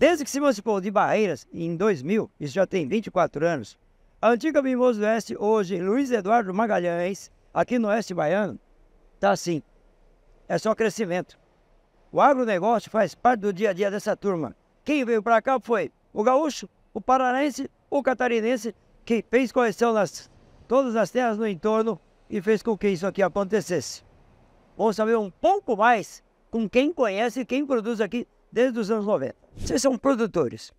Desde que se emancipou de Barreiras, em 2000, isso já tem 24 anos, a antiga Mimoso do Oeste, hoje Luiz Eduardo Magalhães, aqui no Oeste Baiano, está assim. É só crescimento. O agronegócio faz parte do dia a dia dessa turma. Quem veio para cá foi o gaúcho, o paranaense, o catarinense, que fez correção nas todas as terras no entorno e fez com que isso aqui acontecesse. Vamos saber um pouco mais com quem conhece e quem produz aqui desde os anos 90. Vocês são produtores.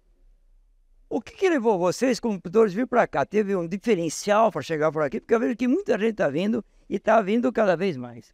O que, que levou vocês, como produtores, vir para cá? Teve um diferencial para chegar por aqui? Porque eu vejo que muita gente está vindo e está vindo cada vez mais.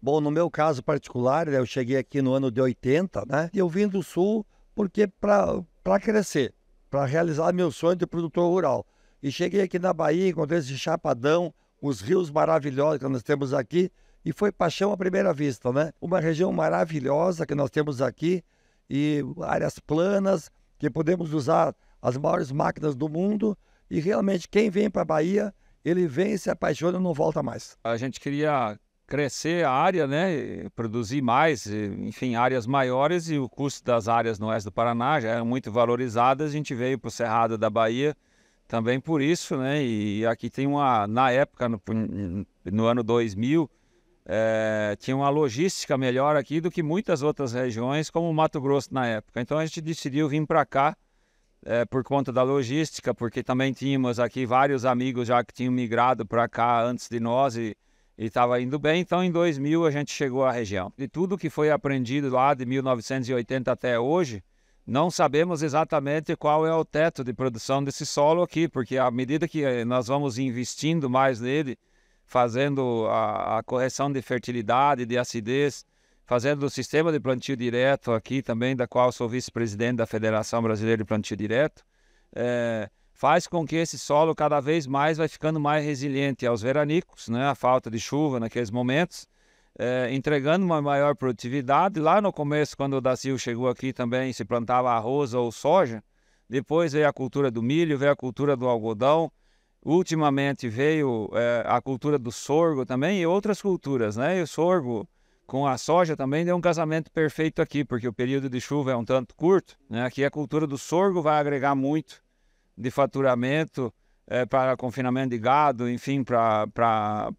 Bom, no meu caso particular, né, eu cheguei aqui no ano de 80, né? E eu vim do Sul porque para crescer, para realizar meu sonho de produtor rural. E cheguei aqui na Bahia, encontrei esse chapadão, os rios maravilhosos que nós temos aqui, e foi paixão à primeira vista, né? Uma região maravilhosa que nós temos aqui, e áreas planas, que podemos usar as maiores máquinas do mundo. E realmente, quem vem para a Bahia, ele vem, se apaixona e não volta mais. A gente queria crescer a área, né? produzir mais, enfim, áreas maiores e o custo das áreas no oeste do Paraná já eram muito valorizadas. A gente veio para o Cerrado da Bahia também por isso, né? E aqui tem uma, na época, no, no ano 2000, é, tinha uma logística melhor aqui do que muitas outras regiões, como o Mato Grosso na época. Então a gente decidiu vir para cá é, por conta da logística, porque também tínhamos aqui vários amigos já que tinham migrado para cá antes de nós e estava indo bem. Então em 2000 a gente chegou à região. De tudo que foi aprendido lá de 1980 até hoje, não sabemos exatamente qual é o teto de produção desse solo aqui, porque à medida que eh, nós vamos investindo mais nele, fazendo a, a correção de fertilidade, de acidez, fazendo o sistema de plantio direto aqui também, da qual sou vice-presidente da Federação Brasileira de Plantio Direto, é, faz com que esse solo cada vez mais vai ficando mais resiliente aos veranicos, né, a falta de chuva naqueles momentos, é, entregando uma maior produtividade. Lá no começo, quando o Dacil chegou aqui também, se plantava arroz ou soja, depois veio a cultura do milho, veio a cultura do algodão, Ultimamente veio é, a cultura do sorgo também e outras culturas, né? E o sorgo com a soja também deu um casamento perfeito aqui, porque o período de chuva é um tanto curto. Né? Aqui a cultura do sorgo vai agregar muito de faturamento é, para confinamento de gado, enfim, para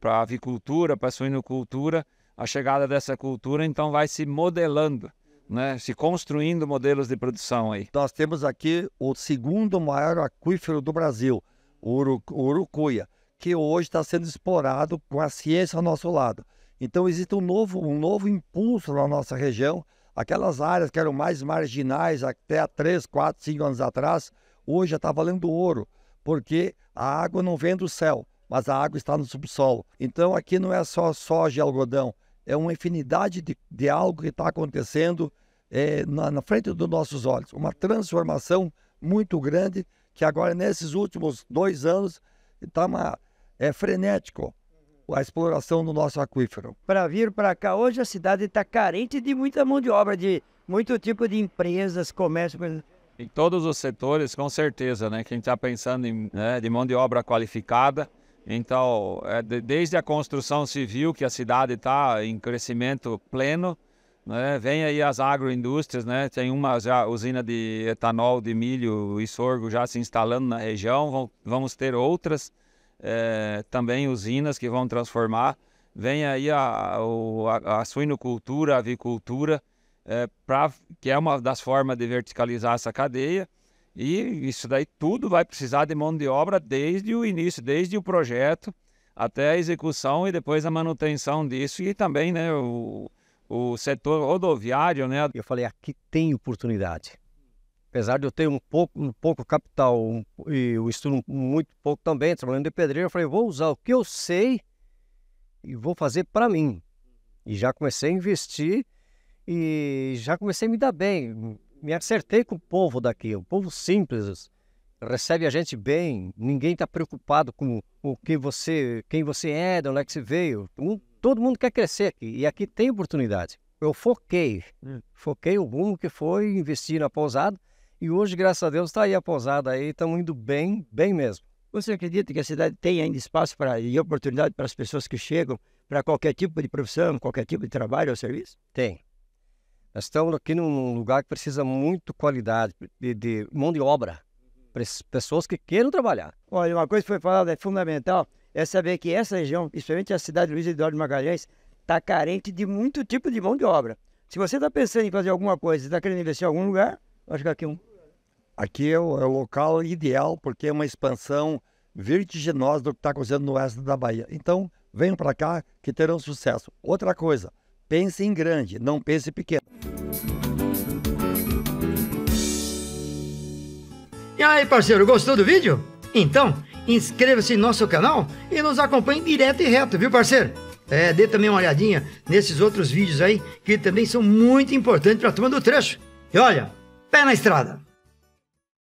avicultura, para suinocultura. A chegada dessa cultura, então, vai se modelando, né? se construindo modelos de produção aí. Nós temos aqui o segundo maior aquífero do Brasil o urucuia, que hoje está sendo explorado com a ciência ao nosso lado. Então existe um novo, um novo impulso na nossa região. Aquelas áreas que eram mais marginais até há 3, 4, 5 anos atrás, hoje já está valendo ouro, porque a água não vem do céu, mas a água está no subsolo. Então aqui não é só soja e algodão, é uma infinidade de, de algo que está acontecendo é, na, na frente dos nossos olhos. Uma transformação muito grande que agora, nesses últimos dois anos, está é, frenético a exploração do nosso aquífero. Para vir para cá, hoje a cidade está carente de muita mão de obra, de muito tipo de empresas, comércio. Em todos os setores, com certeza, né? Quem está pensando em né, de mão de obra qualificada. Então, é de, desde a construção civil, que a cidade está em crescimento pleno, né? Vem aí as agroindústrias, né? tem uma já, usina de etanol de milho e sorgo já se instalando na região, vão, vamos ter outras é, também usinas que vão transformar. Vem aí a, a, a suinocultura, a avicultura, é, pra, que é uma das formas de verticalizar essa cadeia. E isso daí tudo vai precisar de mão de obra desde o início, desde o projeto até a execução e depois a manutenção disso e também né, o, o setor rodoviário, né? Eu falei, aqui tem oportunidade. Apesar de eu ter um pouco, um pouco capital um, e o estudo muito pouco também, trabalhando de pedreiro, eu falei, vou usar o que eu sei e vou fazer para mim. E já comecei a investir e já comecei a me dar bem. Me acertei com o povo daqui, o povo simples, recebe a gente bem, ninguém está preocupado com o que você, quem você é, de onde é que você veio todo mundo quer crescer aqui e aqui tem oportunidade. Eu foquei, hum. foquei o boom que foi investir na pousada e hoje, graças a Deus, está aí a pousada aí, estamos indo bem, bem mesmo. Você acredita que a cidade tem ainda espaço para e oportunidade para as pessoas que chegam para qualquer tipo de profissão, qualquer tipo de trabalho ou serviço? Tem. Nós estamos aqui num lugar que precisa muito qualidade de, de mão de obra, uhum. para pessoas que queiram trabalhar. Olha, uma coisa que foi falada é fundamental é saber que essa região, principalmente a cidade de Luiz Eduardo de Magalhães, está carente de muito tipo de mão de obra. Se você está pensando em fazer alguma coisa, está querendo investir em algum lugar, acho que aqui é um. Aqui é o, é o local ideal, porque é uma expansão vertiginosa do que está acontecendo no oeste da Bahia. Então, venham para cá que terão sucesso. Outra coisa, pense em grande, não pense em pequeno. E aí, parceiro, gostou do vídeo? Então, inscreva-se em nosso canal e nos acompanhe direto e reto, viu, parceiro? É, dê também uma olhadinha nesses outros vídeos aí, que também são muito importantes para a turma do trecho. E olha, pé na estrada!